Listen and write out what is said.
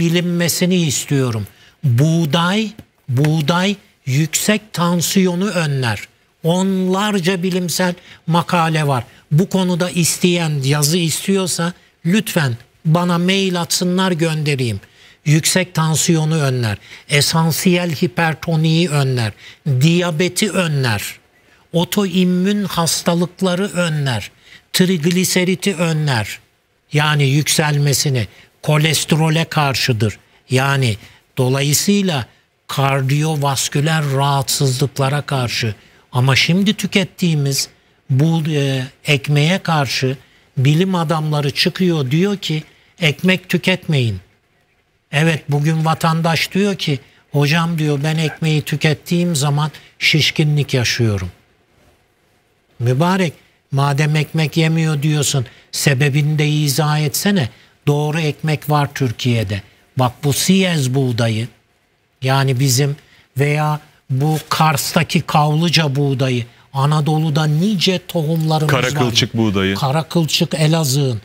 bilinmesini istiyorum. Buğday, buğday yüksek tansiyonu önler. Onlarca bilimsel makale var. Bu konuda isteyen yazı istiyorsa lütfen bana mail atsınlar göndereyim. Yüksek tansiyonu önler, esansiyel hipertoniyi önler, diyabeti önler, otoimmün hastalıkları önler, trigliseriti önler. Yani yükselmesini, kolesterole karşıdır. Yani dolayısıyla kardiyovasküler rahatsızlıklara karşı ama şimdi tükettiğimiz bu e, ekmeğe karşı bilim adamları çıkıyor diyor ki ekmek tüketmeyin. Evet bugün vatandaş diyor ki hocam diyor ben ekmeği tükettiğim zaman şişkinlik yaşıyorum. Mübarek madem ekmek yemiyor diyorsun sebebini de izah etsene doğru ekmek var Türkiye'de. Bak bu Siyez buğdayı yani bizim veya bu Kars'taki Kavlıca buğdayı Anadolu'da nice tohumlarımız Kara var. Kara kılçık buğdayı. Kara kılçık Elazığ'ın.